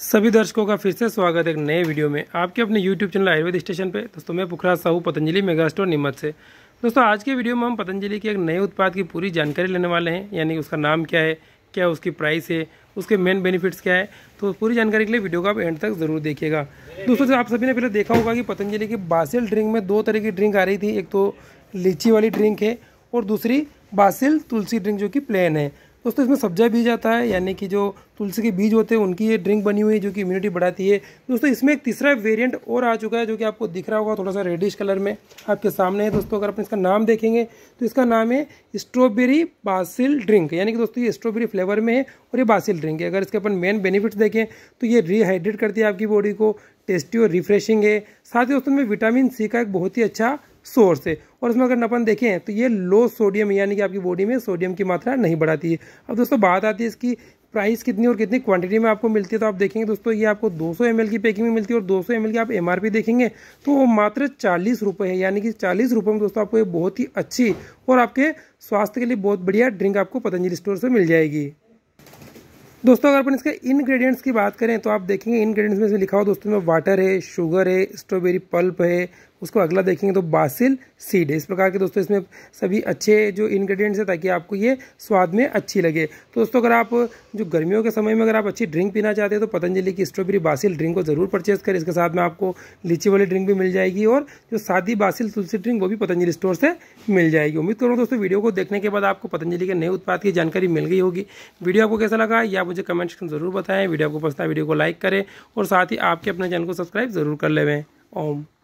सभी दर्शकों का फिर से स्वागत है एक नए वीडियो में आपके अपने YouTube चैनल आयुर्वेद स्टेशन पे दोस्तों मैं पुखराज साहू पतंजलि मेगा स्टोर नीमच से दोस्तों आज के वीडियो में हम पतंजलि के एक नए उत्पाद की पूरी जानकारी लेने वाले हैं यानी उसका नाम क्या है क्या उसकी प्राइस है उसके मेन बेनिफिट्स क्या है तो पूरी जानकारी के लिए वीडियो को आप एंड तक जरूर देखिएगा दोस्तों आप सभी ने पहले देखा होगा कि पतंजलि की बासिल ड्रिंक में दो तरह की ड्रिंक आ रही थी एक तो लीची वाली ड्रिंक है और दूसरी बासिल तुलसी ड्रिंक जो कि प्लेन है दोस्तों इसमें सब्जा बीज आता है यानी कि जो तुलसी के बीज होते हैं उनकी ये ड्रिंक बनी हुई है जो कि इम्यूनिटी बढ़ाती है दोस्तों इसमें एक तीसरा वेरिएंट और आ चुका है जो कि आपको दिख रहा होगा थोड़ा सा रेडिश कलर में आपके सामने है दोस्तों अगर आप इसका नाम देखेंगे तो इसका नाम है स्ट्रॉबेरी बासिल ड्रिंक यानी कि दोस्तों ये स्ट्रॉबेरी फ्लेवर में है और ये बासिल ड्रिंक है अगर इसके अपन मेन बेनिफिट्स देखें तो ये रिहाइड्रेट करती है आपकी बॉडी को टेस्टी और रिफ्रेशिंग है साथ ही दोस्तों में विटामिन सी का एक बहुत ही अच्छा सोर्स है और इसमें अगर अपन देखें तो ये लो सोडियम यानी कि आपकी बॉडी में सोडियम की मात्रा नहीं बढ़ाती है अब दोस्तों बात आती है इसकी प्राइस कितनी और कितनी क्वांटिटी में आपको मिलती है तो आप देखेंगे दोस्तों ये आपको 200 सौ की पैकिंग में मिलती है और 200 सौ की आप एमआरपी देखेंगे तो वो मात्र चालीस रुपये है यानी कि चालीस रुपये में दोस्तों आपको ये बहुत ही अच्छी और आपके स्वास्थ्य के लिए बहुत बढ़िया ड्रिंक आपको पतंजलि स्टोर से मिल जाएगी दोस्तों अगर अपन इसके इन्ग्रीडियंट्स की बात करें तो आप देखेंगे इनग्रीडियंट्स में इसमें लिखा हो दोस्तों में वाटर है शुगर है स्ट्रॉबेरी पल्प है उसको अगला देखेंगे तो बासिल सीड इस प्रकार के दोस्तों इसमें सभी अच्छे जो इन्ग्रीडियंट्स हैं ताकि आपको ये स्वाद में अच्छी लगे तो दोस्तों अगर आप जो गर्मियों के समय में अगर आप अच्छी ड्रिंक पीना चाहते हैं तो पतंजलि की स्ट्रॉबेरी बासिल ड्रिंक को ज़रूर परचेज करें इसके साथ में आपको लीची वाली ड्रिंक भी मिल जाएगी और जो सादी बासिल तुलसी ड्रिंक वो भी पतंजलि स्टोर से मिल जाएगी उम्मीद करूँ दोस्तों वीडियो को देखने के बाद आपको पतंजलि के नए उत्पाद की जानकारी मिल गई होगी वीडियो आपको कैसा लगा या मुझे कमेंट सेक्शन ज़रूर बताएं वीडियो आपको पसंद है वीडियो को लाइक करें और साथ ही आपके अपने चैनल को सब्सक्राइब ज़रूर कर लेवें ओम